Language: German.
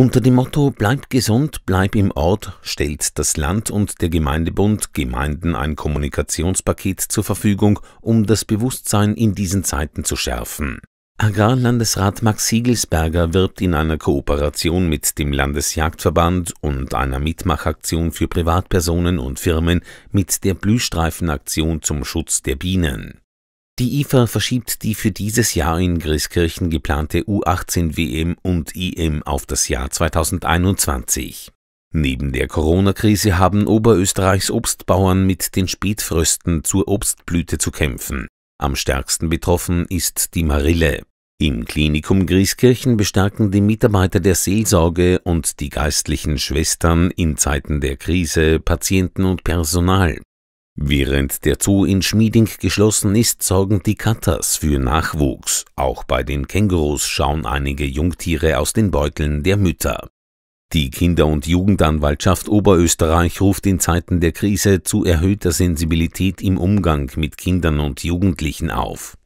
Unter dem Motto Bleib gesund, bleib im Ort stellt das Land und der Gemeindebund Gemeinden ein Kommunikationspaket zur Verfügung, um das Bewusstsein in diesen Zeiten zu schärfen. Agrarlandesrat Max Siegelsberger wirbt in einer Kooperation mit dem Landesjagdverband und einer Mitmachaktion für Privatpersonen und Firmen mit der Blühstreifenaktion zum Schutz der Bienen die IFA verschiebt die für dieses Jahr in Grieskirchen geplante U18-WM und IM auf das Jahr 2021. Neben der Corona-Krise haben Oberösterreichs Obstbauern mit den Spätfrösten zur Obstblüte zu kämpfen. Am stärksten betroffen ist die Marille. Im Klinikum Grieskirchen bestärken die Mitarbeiter der Seelsorge und die geistlichen Schwestern in Zeiten der Krise Patienten und Personal. Während der Zoo in Schmieding geschlossen ist, sorgen die Katas für Nachwuchs. Auch bei den Kängurus schauen einige Jungtiere aus den Beuteln der Mütter. Die Kinder- und Jugendanwaltschaft Oberösterreich ruft in Zeiten der Krise zu erhöhter Sensibilität im Umgang mit Kindern und Jugendlichen auf.